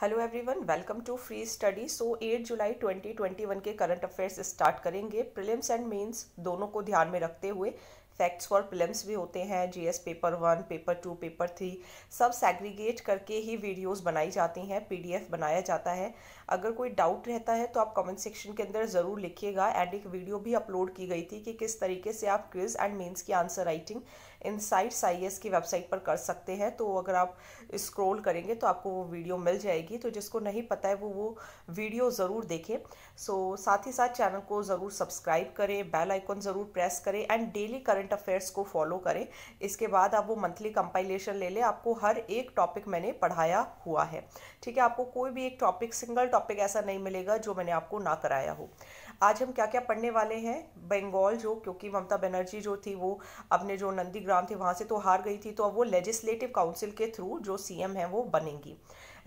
Hello everyone welcome to free study so 8 जुलाई 2021 के current affairs start करेंगे prelims and mains दोनों को ध्यान में रखते हुए फैक्ट्स फॉर प्रिलिम्स भी होते हैं GS paper one paper two paper three सब सेग्रीगेट करके ही वीडियोस बनाई जाती हैं पीडीएफ बनाया जाता है अगर कोई डाउट रहता है तो आप कमेंट सेक्शन के अंदर ज़रूर लिखिएगा एंड एक वीडियो भी अपलोड की गई थी कि किस तरीके से आप क्विज एंड मेन्स की आंसर राइटिंग इनसाइट्स आई की वेबसाइट पर कर सकते हैं तो अगर आप स्क्रॉल करेंगे तो आपको वो वीडियो मिल जाएगी तो जिसको नहीं पता है वो वो वीडियो ज़रूर देखें सो so, साथ ही साथ चैनल को ज़रूर सब्सक्राइब करें बेल आइकॉन ज़रूर प्रेस करें एंड डेली करंट अफेयर्स को फॉलो करें इसके बाद आप वो मंथली कंपाइलेशन ले लें आपको हर एक टॉपिक मैंने पढ़ाया हुआ है ठीक है आपको कोई भी एक टॉपिक सिंगल टॉपिक ऐसा नहीं मिलेगा जो मैंने आपको ना कराया हो आज हम क्या क्या पढ़ने वाले हैं बंगाल जो क्योंकि ममता बनर्जी जो थी वो अपने जो नंदीग्राम थे वहाँ से तो हार गई थी तो अब वो लेजिस्लेटिव काउंसिल के थ्रू जो सीएम है वो बनेंगी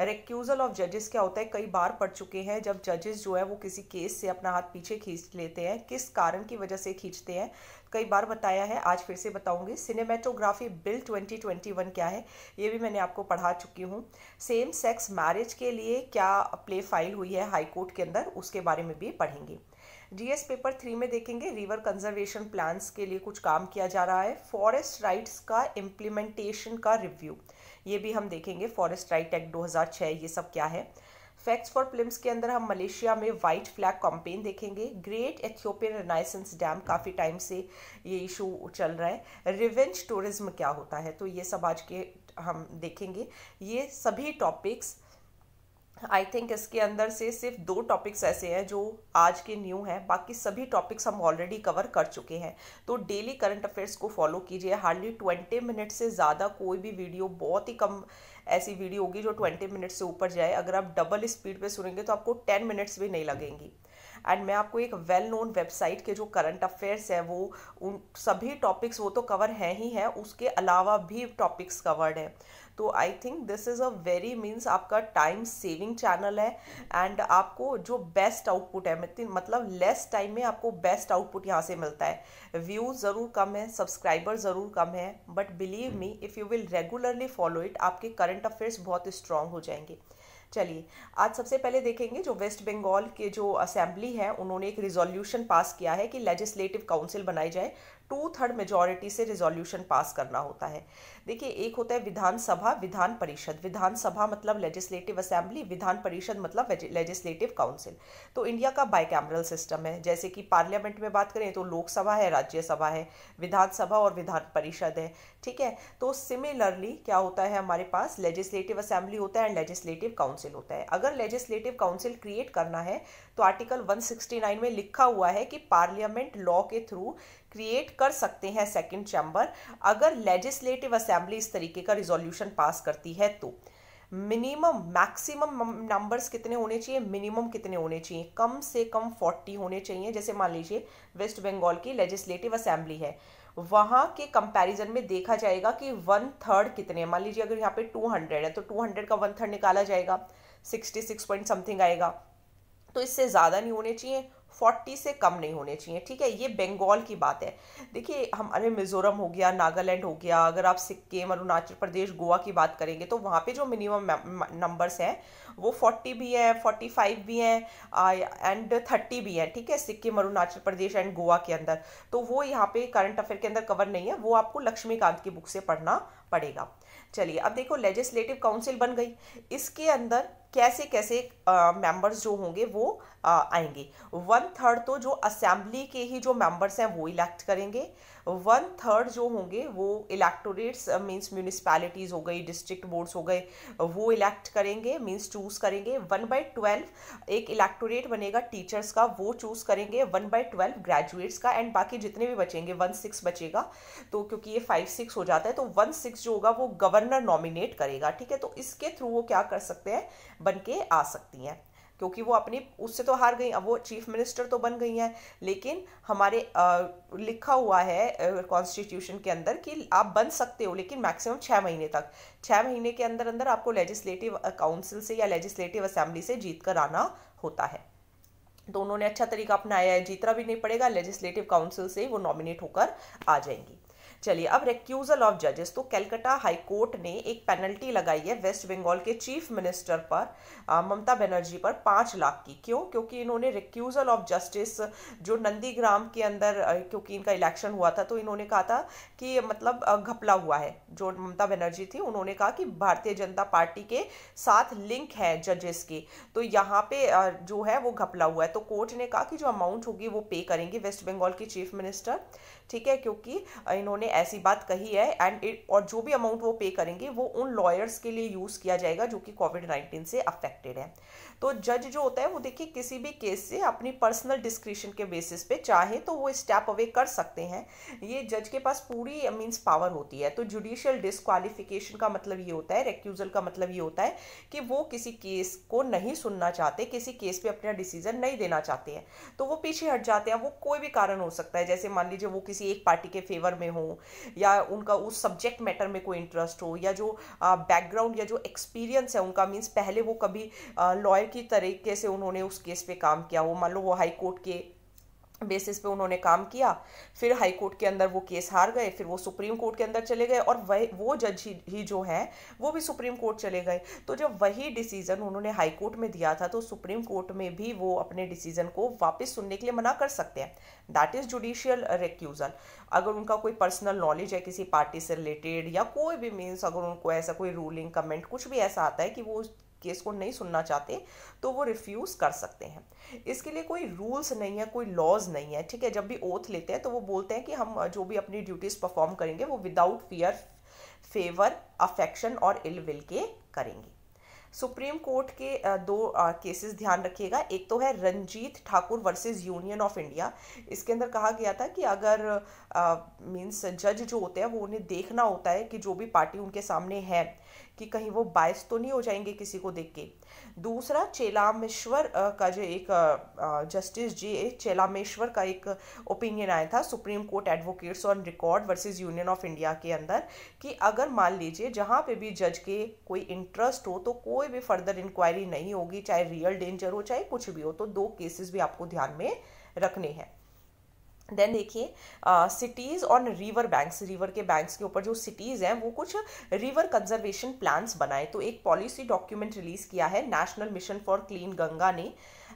रिक्यूज़ल ऑफ जजेस क्या होता है कई बार पढ़ चुके हैं जब जजेस जो है वो किसी केस से अपना हाथ पीछे खींच लेते हैं किस कारण की वजह से खींचते हैं कई बार बताया है आज फिर से बताऊंगी सिनेमेटोग्राफी बिल 2021 क्या है ये भी मैंने आपको पढ़ा चुकी हूँ सेम सेक्स मैरिज के लिए क्या प्ले फाइल हुई है हाईकोर्ट के अंदर उसके बारे में भी पढ़ेंगे डीएस पेपर थ्री में देखेंगे रिवर कंजर्वेशन प्लान्स के लिए कुछ काम किया जा रहा है फॉरेस्ट राइट्स का इम्प्लीमेंटेशन का रिव्यू ये भी हम देखेंगे फॉरेस्ट राइट एक्ट 2006 ये सब क्या है फैक्ट्स फॉर फिल्म्स के अंदर हम मलेशिया में वाइट फ्लैग कॉम्पेन देखेंगे ग्रेट एथियोपियन रिनाइसेंस डैम काफ़ी टाइम से ये इशू चल रहा है रिवेंज टूरिज्म क्या होता है तो ये सब आज के हम देखेंगे ये सभी टॉपिक्स आई थिंक इसके अंदर से सिर्फ दो टॉपिक्स ऐसे हैं जो आज के न्यू हैं बाकी सभी टॉपिक्स हम ऑलरेडी कवर कर चुके हैं तो डेली करंट अफेयर्स को फॉलो कीजिए हार्डली ट्वेंटी मिनट से ज़्यादा कोई भी वीडियो बहुत ही कम ऐसी वीडियो होगी जो ट्वेंटी मिनट से ऊपर जाए अगर आप डबल स्पीड पे सुनेंगे तो आपको टेन मिनट्स भी नहीं लगेंगी एंड मैं आपको एक वेल नोन वेबसाइट के जो करंट अफेयर्स है वो उन सभी टॉपिक्स वो तो कवर हैं ही हैं उसके अलावा भी टॉपिक्स कवर्ड हैं तो I think this is a very means आपका टाइम सेविंग चैनल है एंड आपको जो बेस्ट आउटपुट है मतलब लेस टाइम में आपको बेस्ट आउटपुट यहाँ से मिलता है व्यू ज़रूर कम है सब्सक्राइबर ज़रूर कम है but believe me if you will regularly follow it आपके करंट अफेयर्स बहुत स्ट्रांग हो जाएंगे चलिए आज सबसे पहले देखेंगे जो वेस्ट बंगाल के जो असेंबली है उन्होंने एक रिजोल्यूशन पास किया है कि लेजिस्लेटिव काउंसिल बनाई जाए टू थर्ड मेजोरिटी से रिजोल्यूशन पास करना होता है देखिए एक होता है विधानसभा विधान परिषद विधानसभा मतलब लेजिस्लेटिव असेंबली विधान परिषद मतलब लेजिस्लेटिव काउंसिल तो इंडिया का बाइकैमरल सिस्टम है जैसे कि पार्लियामेंट में बात करें तो लोकसभा है राज्यसभा है विधानसभा और विधान परिषद है ठीक है तो सिमिलरली क्या होता है हमारे पास लेजिस्लेटिव असेंबली होता है एंड लेजिस्लेटिव काउंसिल होता है अगर लेजिस्लेटिव काउंसिल क्रिएट करना है तो आर्टिकल वन में लिखा हुआ है कि पार्लियामेंट लॉ के थ्रू क्रिएट कर सकते हैं सेकंड चैम्बर अगर लेजिस्लेटिव असेंबली इस तरीके का रिजोल्यूशन पास करती है तो मिनिमम मैक्सिमम नंबर्स कितने होने चाहिए मिनिमम कितने होने चाहिए कम से कम फोर्टी होने चाहिए जैसे मान लीजिए वेस्ट बंगाल की लेजिस्लेटिव असेंबली है वहाँ के कंपैरिजन में देखा जाएगा कि वन थर्ड कितने मान लीजिए अगर यहाँ पे टू हंड्रेड है तो टू हंड्रेड का वन थर्ड निकाला जाएगा सिक्सटी सिक्स पॉइंट समथिंग आएगा तो इससे ज़्यादा नहीं होने चाहिए फोर्टी से कम नहीं होने चाहिए ठीक है ये बंगाल की बात है देखिए हमारे मिज़ोरम हो गया नागालैंड हो गया अगर आप सिक्किम अरुणाचल प्रदेश गोवा की बात करेंगे तो वहाँ पे जो मिनिमम नंबर्स हैं वो फोर्टी भी है फोर्टी फाइव भी हैं एंड थर्टी भी हैं ठीक है सिक्किम अरुणाचल प्रदेश एंड गोवा के अंदर तो वो यहाँ पे करंट अफेयर के अंदर कवर नहीं है वो आपको लक्ष्मीकांत की बुक से पढ़ना पड़ेगा चलिए अब देखो लेजिस्लेटिव काउंसिल बन गई इसके अंदर कैसे कैसे मेंबर्स जो होंगे वो आ, आएंगे वन थर्ड तो जो असेंबली के ही जो मेंबर्स हैं वो इलेक्ट करेंगे वन थर्ड जो होंगे वो इलेक्टोरेट्स मीन्स म्यूनिसपैलिटीज़ हो गई डिस्ट्रिक्ट बोर्ड्स हो गए वो इलेक्ट करेंगे मीन्स चूज़ करेंगे वन बाई ट्वेल्व एक इलेक्टोरेट बनेगा टीचर्स का वो चूज़ करेंगे वन बाई ट्वेल्व ग्रेजुएट्स का एंड बाकी जितने भी बचेंगे वन सिक्स बचेगा तो क्योंकि ये फाइव सिक्स हो जाता है तो वन सिक्स जो होगा वो गवर्नर नॉमिनेट करेगा ठीक है तो इसके थ्रू वो क्या कर सकते हैं बन के आ सकती हैं क्योंकि वो अपनी उससे तो हार गई अब वो चीफ मिनिस्टर तो बन गई हैं लेकिन हमारे आ, लिखा हुआ है कॉन्स्टिट्यूशन के अंदर कि आप बन सकते हो लेकिन मैक्सिमम छः महीने तक छः महीने के अंदर अंदर आपको लेजिस्लेटिव काउंसिल से या लेजिस्लेटिव असेंबली से जीत कर आना होता है तो उन्होंने अच्छा तरीका अपनाया है जीतना भी नहीं पड़ेगा लेजिस्लेटिव काउंसिल से वो नॉमिनेट होकर आ जाएंगी चलिए अब रेक्यूजल ऑफ जजेस तो कैलकाटा कोर्ट ने एक पेनल्टी लगाई है वेस्ट बंगाल के चीफ मिनिस्टर पर ममता बनर्जी पर पाँच लाख की क्यों क्योंकि इन्होंने रिक्यूजल ऑफ जस्टिस जो नंदीग्राम के अंदर क्योंकि इनका इलेक्शन हुआ था तो इन्होंने कहा था कि मतलब घपला हुआ है जो ममता बनर्जी थी उन्होंने कहा कि भारतीय जनता पार्टी के साथ लिंक है जजेस की तो यहाँ पे जो है वो घपला हुआ है तो कोर्ट ने कहा कि जो अमाउंट होगी वो पे करेंगे वेस्ट बंगाल की चीफ मिनिस्टर ठीक है क्योंकि इन्होंने ऐसी बात कही है एंड और जो भी अमाउंट वो पे करेंगे वो उन लॉयर्स के लिए यूज़ किया जाएगा जो कि कोविड नाइन्टीन से अफेक्टेड है तो जज जो होता है वो देखिए किसी भी केस से अपनी पर्सनल डिस्क्रिप्शन के बेसिस पे चाहे तो वो स्टेप अवे कर सकते हैं ये जज के पास पूरी मीन्स पावर होती है तो जुडिशियल डिस्कालिफिकेशन का मतलब ये होता है रेक्यूज़ल का मतलब ये होता है कि वो किसी केस को नहीं सुनना चाहते किसी केस पे अपना डिसीजन नहीं देना चाहते हैं तो वो पीछे हट जाते हैं वो कोई भी कारण हो सकता है जैसे मान लीजिए वो किसी किसी एक पार्टी के फेवर में हो या उनका उस सब्जेक्ट मैटर में कोई इंटरेस्ट हो या जो बैकग्राउंड या जो एक्सपीरियंस है उनका मीन्स पहले वो कभी लॉयर की तरीके से उन्होंने उस केस पे काम किया हो मान लो वो हाई कोर्ट के बेसिस पे उन्होंने काम किया फिर हाई कोर्ट के अंदर वो केस हार गए फिर वो सुप्रीम कोर्ट के अंदर चले गए और वह वो जज ही, ही जो है वो भी सुप्रीम कोर्ट चले गए तो जब वही डिसीज़न उन्होंने हाई कोर्ट में दिया था तो सुप्रीम कोर्ट में भी वो अपने डिसीज़न को वापस सुनने के लिए मना कर सकते हैं दैट इज़ जुडिशियल रिक्यूज़ल अगर उनका कोई पर्सनल नॉलेज है किसी पार्टी से रिलेटेड या कोई भी मीन्स अगर उनको ऐसा कोई रूलिंग कमेंट कुछ भी ऐसा आता है कि वो केस को नहीं सुनना चाहते तो वो रिफ्यूज़ कर सकते हैं इसके लिए कोई रूल्स नहीं है कोई लॉज नहीं है ठीक है जब भी ओथ लेते हैं तो वो बोलते हैं कि हम जो भी अपनी ड्यूटीज़ परफॉर्म करेंगे वो विदाउट फियर फेवर अफेक्शन और इल विल के करेंगे सुप्रीम कोर्ट के दो केसेस ध्यान रखिएगा एक तो है Ranjit Thakur versus union of India इसके अंदर कहा गया था कि अगर मींस जज जो होते हैं वो उन्हें देखना होता है कि जो भी पार्टी उनके सामने है कि कहीं वो बायस तो नहीं हो जाएंगे किसी को देख के दूसरा चेलामेश्वर का जो एक जस्टिस जे चेलामेश्वर का एक ओपिनियन आया था Supreme Court advocates on record versus union of India के अंदर कि अगर मान लीजिए जहाँ पे भी जज के कोई इंटरेस्ट हो तो कोई भी फर्दर इंक्वायरी नहीं होगी चाहे रियल डेंजर हो चाहे कुछ भी हो तो दो केसेस भी आपको ध्यान में रखने हैं देन देखिए cities on river banks river के बैंक्स के ऊपर जो सिटीज़ हैं वो कुछ रिवर कंजर्वेशन प्लान्स बनाए तो एक पॉलिसी डॉक्यूमेंट रिलीज़ किया है National Mission for Clean Ganga ने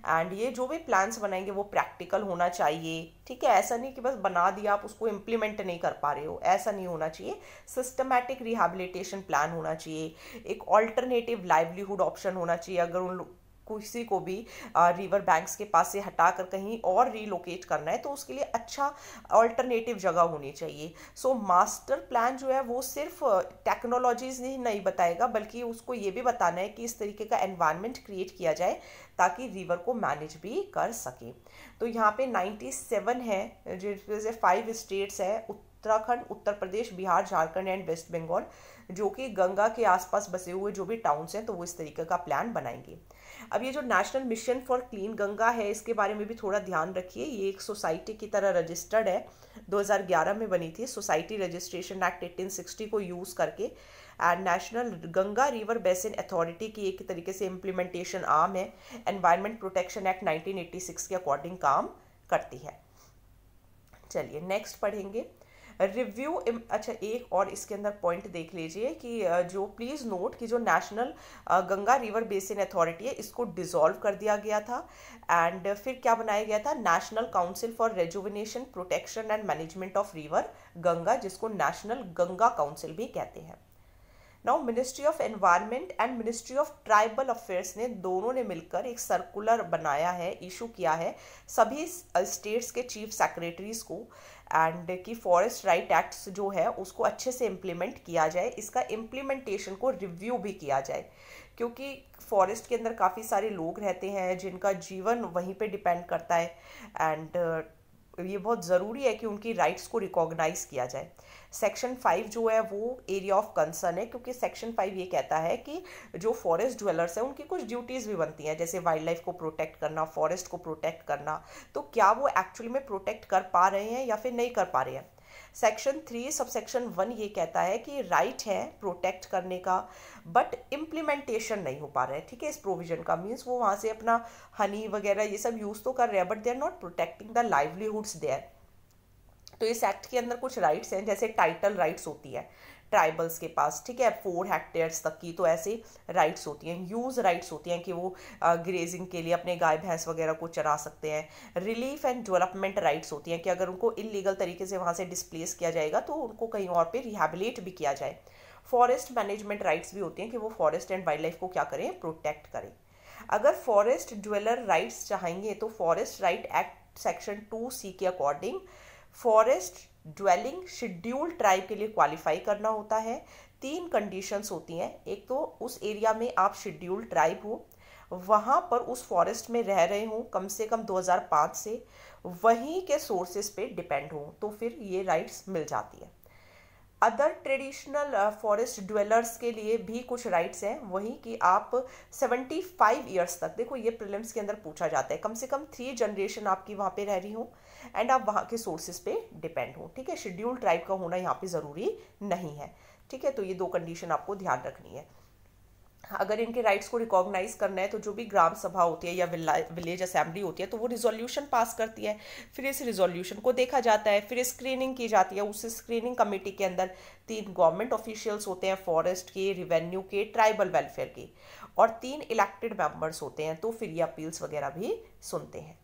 एंड ये जो भी प्लान्स बनाएंगे वो प्रैक्टिकल होना चाहिए ठीक है ऐसा नहीं कि बस बना दिया आप उसको इम्प्लीमेंट नहीं कर पा रहे हो ऐसा नहीं होना चाहिए सिस्टमैटिक रिहेबिलिटेशन प्लान होना चाहिए एक ऑल्टरनेटिव लाइवलीहुड ऑप्शन होना चाहिए अगर उन किसी को भी रिवर बैंक्स के पास से हटा कर कहीं और रीलोकेट करना है तो उसके लिए अच्छा ऑल्टरनेटिव जगह होनी चाहिए सो मास्टर प्लान जो है वो सिर्फ टेक्नोलॉजीज ही नहीं बताएगा बल्कि उसको ये भी बताना है कि इस तरीके का एनवायरनमेंट क्रिएट किया जाए ताकि रिवर को मैनेज भी कर सके तो यहाँ पे 97 है जिसमें से फाइव स्टेट्स है उत्तराखंड उत्तर प्रदेश बिहार झारखंड एंड वेस्ट बंगाल जो कि गंगा के आसपास बसे हुए जो भी टाउन्स हैं तो वो इस तरीके का प्लान बनाएंगे अब ये जो National Mission for Clean Ganga है इसके बारे में भी थोड़ा ध्यान रखिए ये एक सोसाइटी की तरह रजिस्टर्ड है 2011 में बनी थी सोसाइटी रजिस्ट्रेशन एक्ट 1860 को यूज़ करके and National Ganga River Basin Authority की एक तरीके से इम्प्लीमेंटेशन आम है एनवायरमेंट प्रोटेक्शन एक्ट 1986 के अकॉर्डिंग काम करती है चलिए नेक्स्ट पढ़ेंगे रिव्यू अच्छा एक और इसके अंदर पॉइंट देख लीजिए कि जो प्लीज़ नोट कि जो National Ganga River Basin Authority है इसको डिसॉल्व कर दिया गया था एंड फिर क्या बनाया गया था National Council for Rejuvenation Protection and Management of River Ganga जिसको नेशनल गंगा काउंसिल भी कहते हैं now Ministry of Environment and Ministry of Tribal Affairs ने दोनों ने मिलकर एक सर्कुलर बनाया है इशू किया है सभी स्टेट्स के चीफ सेक्रेटरीज को एंड कि फॉरेस्ट राइट एक्ट्स जो है उसको अच्छे से इम्प्लीमेंट किया जाए इसका इम्प्लीमेंटेशन को रिव्यू भी किया जाए क्योंकि फॉरेस्ट के अंदर काफ़ी सारे लोग रहते हैं जिनका जीवन वहीं पे डिपेंड करता है एंड ये बहुत ज़रूरी है कि उनकी राइट्स को रिकॉग्नाइज किया जाए सेक्शन फाइव जो है वो एरिया ऑफ कंसर्न है क्योंकि सेक्शन फाइव ये कहता है कि जो फॉरेस्ट ज्वेलर्स हैं उनकी कुछ ड्यूटीज़ भी बनती हैं जैसे वाइल्ड लाइफ को प्रोटेक्ट करना फॉरेस्ट को प्रोटेक्ट करना तो क्या वो एक्चुअली में प्रोटेक्ट कर पा रहे हैं या फिर नहीं कर पा रहे हैं section three subsection one ये कहता है कि राइट है प्रोटेक्ट करने का बट इम्प्लीमेंटेशन नहीं हो पा रहा है ठीक है इस प्रोविजन का मीन्स वो वहाँ से अपना हनी वगैरह ये सब यूज़ तो कर रहे हैं but they are not protecting the livelihoods there तो इस एक्ट के अंदर कुछ राइट्स हैं जैसे टाइटल राइट्स होती है ट्राइबल्स के पास ठीक है फोर हेक्टेयर्स तक की तो ऐसे राइट्स होती हैं यूज़ राइट्स होती हैं कि वो ग्रेजिंग के लिए अपने गाय भैंस वगैरह को चरा सकते हैं रिलीफ एंड डेवलपमेंट राइट्स होती हैं कि अगर उनको इलीगल तरीके से वहाँ से डिस्प्लेस किया जाएगा तो उनको कहीं और पर रिहेबिलेट भी किया जाए फॉरेस्ट मैनेजमेंट राइट्स भी होती हैं कि वो फॉरेस्ट एंड वाइल्ड लाइफ को क्या करें प्रोटेक्ट करें अगर फॉरेस्ट ड्वेलर राइट्स चाहेंगे तो forest right act section two C के according forest dwelling schedule tribe के लिए क्वालिफाई करना होता है तीन कंडीशंस होती हैं एक तो उस एरिया में आप शेड्यूल ट्राइब हो वहाँ पर उस फॉरेस्ट में रह रहे हों कम से कम 2005 से वहीं के सोर्सेज पे डिपेंड हों तो फिर ये राइट्स मिल जाती है अदर ट्रेडिशनल फॉरेस्ट ड्वेलर्स के लिए भी कुछ राइट्स हैं वहीं कि आप 75 फाइव ईयर्स तक देखो ये प्रिलिम्स के अंदर पूछा जाता है कम से कम थ्री जनरेशन आपकी वहाँ पे रह रही हो एंड आप वहाँ के सोर्सेज पे डिपेंड हो ठीक है शेड्यूल ट्राइब का होना यहाँ पे ज़रूरी नहीं है ठीक है तो ये दो कंडीशन आपको ध्यान रखनी है अगर इनके राइट्स को रिकॉग्नाइज करना है तो जो भी ग्राम सभा होती है या विलेज असेंबली होती है तो वो रिजोल्यूशन पास करती है फिर इस रिजोल्यूशन को देखा जाता है फिर स्क्रीनिंग की जाती है उस स्क्रीनिंग कमेटी के अंदर तीन गवर्नमेंट ऑफिशियल्स होते हैं फॉरेस्ट के रिवेन्यू के ट्राइबल वेलफेयर के और तीन इलेक्टेड मेंबर्स होते हैं तो फिर ये अपील्स वगैरह भी सुनते हैं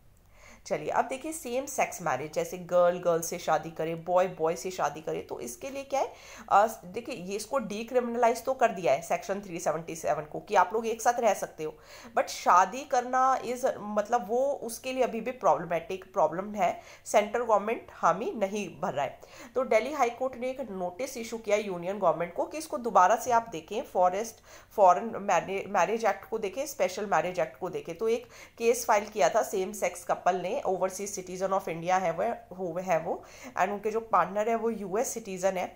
चलिए अब देखिए सेम सेक्स मैरिज जैसे गर्ल गर्ल से शादी करे बॉय बॉय से शादी करे तो इसके लिए क्या है देखिए ये इसको डिक्रिमिनलाइज तो कर दिया है सेक्शन 377 को कि आप लोग एक साथ रह सकते हो बट शादी करना इज मतलब वो उसके लिए अभी भी प्रॉब्लमेटिक प्रॉब्लम है सेंट्रल गवर्नमेंट हामी नहीं भर रहा है तो डेली हाईकोर्ट ने एक नोटिस इशू किया यूनियन गवर्नमेंट को कि इसको दोबारा से आप देखें फॉरेस्ट फॉरन मैरिज एक्ट को देखें स्पेशल मैरिज एक्ट को देखें तो एक केस फाइल किया था सेम सेक्स कपल ने अपने ओवरसीज सिटीज़न ऑफ इंडिया है वो हुए है वो एंड उनके जो पार्टनर है वो यूएस सिटीज़न है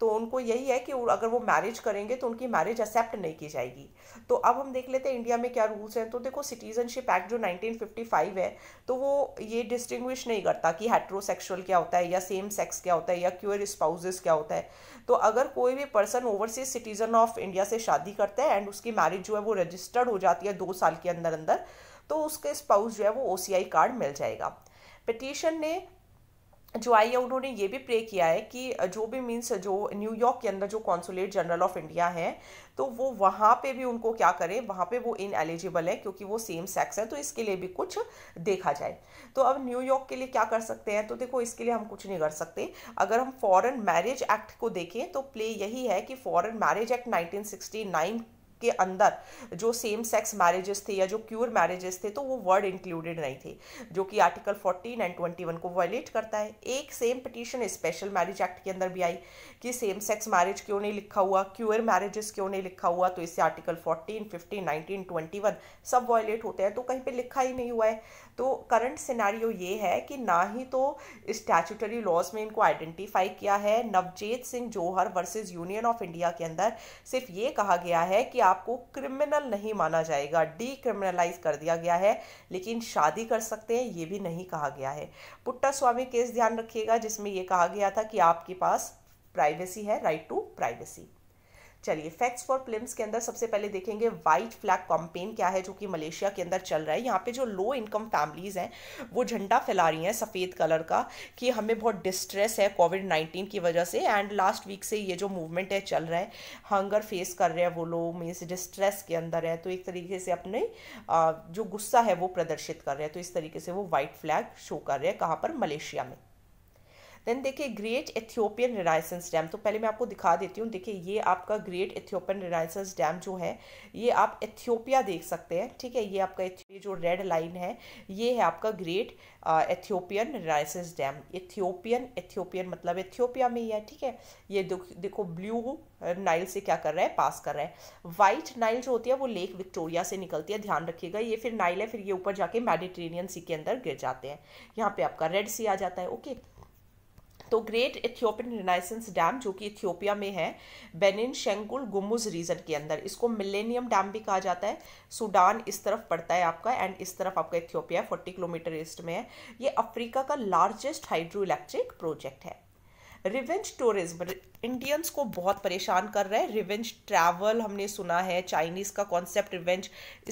तो उनको यही है कि अगर वो मैरिज करेंगे तो उनकी मैरिज एक्सेप्ट नहीं की जाएगी तो अब हम देख लेते हैं इंडिया में क्या रूल्स हैं तो देखो सिटीजनशिप एक्ट जो 1955 है तो वो ये डिस्टिंग्विश नहीं करता कि हेट्रोसेक्सुअल क्या होता है या सेम सेक्स क्या होता है या क्यूर स्पाउजेस क्या होता है तो अगर कोई भी person overseas citizen of India से शादी करता है एंड उसकी मैरिज जो है वो रजिस्टर्ड हो जाती है दो साल के अंदर अंदर तो उसके स्पाउस जो है वो ओ कार्ड मिल जाएगा पिटीशन ने जो आई है उन्होंने ये भी प्रे किया है कि जो भी मीन्स जो न्यूयॉर्क के अंदर जो कॉन्सुलेट जनरल ऑफ इंडिया है तो वो वहाँ पे भी उनको क्या करें वहाँ पे वो इन एलिजिबल है क्योंकि वो सेम सेक्स है तो इसके लिए भी कुछ देखा जाए तो अब न्यूयॉर्क के लिए क्या कर सकते हैं तो देखो इसके लिए हम कुछ नहीं कर सकते अगर हम फॉरेन मैरिज एक्ट को देखें तो प्ले यही है कि फॉरेन मैरिज एक्ट नाइनटीन के अंदर जो सेम सेक्स मैरिजेस थे या जो क्यूर मैरिजेस थे तो वो वर्ड इंक्लूडेड नहीं थे जो कि आर्टिकल 14 एंड 21 को वायलेट करता है एक same petition special marriage act के अंदर भी आई कि सेम सेक्स मैरिज क्यों नहीं लिखा हुआ क्यूर मैरिजेस क्यों नहीं लिखा हुआ तो इससे article fourteen fifteen nineteen twenty सब वायलेट होते हैं तो कहीं पर लिखा ही नहीं हुआ है तो करंट सिनारियो ये है कि ना ही तो स्टैचूटरी लॉज में इनको आइडेंटिफाई किया है नवजेत Singh Johar versus union of India के अंदर सिर्फ ये कहा गया है कि आपको क्रिमिनल नहीं माना जाएगा डीक्रिमिनलाइज कर दिया गया है लेकिन शादी कर सकते हैं ये भी नहीं कहा गया है पुट्टा स्वामी केस ध्यान रखिएगा जिसमें यह कहा गया था कि आपके पास प्राइवेसी है राइट टू प्राइवेसी चलिए फैक्ट्स फॉर प्लिम्स के अंदर सबसे पहले देखेंगे वाइट फ्लैग कॉम्पेन क्या है जो कि मलेशिया के अंदर चल रहा है यहाँ पे जो लो इनकम फैमिलीज़ हैं वो झंडा फैला रही हैं सफ़ेद कलर का कि हमें बहुत डिस्ट्रेस है कोविड नाइन्टीन की वजह से एंड लास्ट वीक से ये जो मूवमेंट है चल रहा है हंगर फेस कर रहे हैं वो लोग मीन्स डिस्ट्रेस के अंदर है तो एक तरीके से अपने जो गुस्सा है वो प्रदर्शित कर रहे हैं तो इस तरीके से वो वाइट फ्लैग शो कर रहे हैं कहाँ पर मलेशिया में देन देखिए ग्रेट एथियोपियन रिनाइसेंस डैम तो पहले मैं आपको दिखा देती हूँ देखिए ये आपका ग्रेट एथियोपियन रिनाइसेंस डैम जो है ये आप एथियोपिया देख सकते हैं ठीक है ये आपका ये जो रेड लाइन है ये है आपका great Ethiopian renaissance dam Ethiopian Ethiopian मतलब एथियोपिया में ही है ठीक है ये देखो ब्लू नाइल से क्या कर रहा है पास कर रहा है वाइट नाइल जो होती है वो लेक विक्टोरिया से निकलती है ध्यान रखिएगा ये फिर नाइल है फिर ये ऊपर जाके मेडिटेरेनियन सी के अंदर गिर जाते हैं यहाँ पे आपका रेड सी आ जाता है ओके तो ग्रेट इथियोपियन रिनाइसेंस डैम जो कि इथियोपिया में है बेनिन शेंगुल गुमुज रीजन के अंदर इसको मिलेनियम डैम भी कहा जाता है सूडान इस तरफ पड़ता है आपका एंड इस तरफ आपका इथियोपिया फोर्टी किलोमीटर ईस्ट में है ये अफ्रीका का लार्जेस्ट हाइड्रो इलेक्ट्रिक प्रोजेक्ट है रिवेंज टूरिज्म इंडियंस को बहुत परेशान कर रहा है रिवेंज ट्रैवल हमने सुना है चाइनीज़ का कॉन्सेप्ट रिवेंज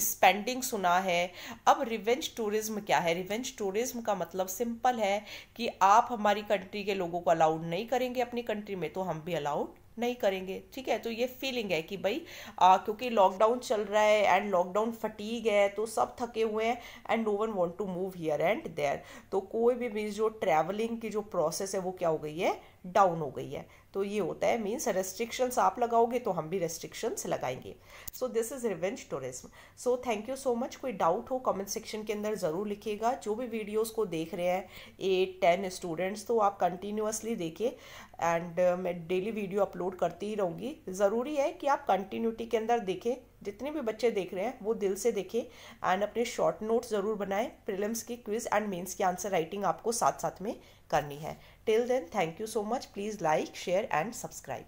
स्पेंडिंग सुना है अब रिवेंज टूरिज्म क्या है रिवेंज टूरिज्म का मतलब सिंपल है कि आप हमारी कंट्री के लोगों को अलाउड नहीं करेंगे अपनी कंट्री में तो हम भी अलाउड नहीं करेंगे ठीक है तो ये फीलिंग है कि भाई आ, क्योंकि लॉकडाउन चल रहा है एंड लॉकडाउन फटीग है तो सब थके हुए हैं and no one want to move here and there तो कोई भी मीन्स जो ट्रैवलिंग की जो प्रोसेस है वो क्या हो गई है डाउन हो गई है तो ये होता है मीन्स रेस्ट्रिक्शंस आप लगाओगे तो हम भी रेस्ट्रिक्शंस लगाएंगे so this is revenge tourism so thank you so much कोई डाउट हो कमेंट सेक्शन के अंदर ज़रूर लिखिएगा जो भी वीडियोस को देख रहे हैं एट टेन स्टूडेंट्स तो आप कंटिन्यूसली देखिए एंड uh, मैं डेली वीडियो अपलोड करती ही रहूँगी ज़रूरी है कि आप कंटिन्यूटी के अंदर देखें जितने भी बच्चे देख रहे हैं वो दिल से देखें एंड अपने शॉर्ट नोट्स ज़रूर बनाएं प्रिलिम्स की क्विज़ एंड मेंस की आंसर राइटिंग आपको साथ साथ में करनी है Till then, thank you so much. Please like, share and subscribe.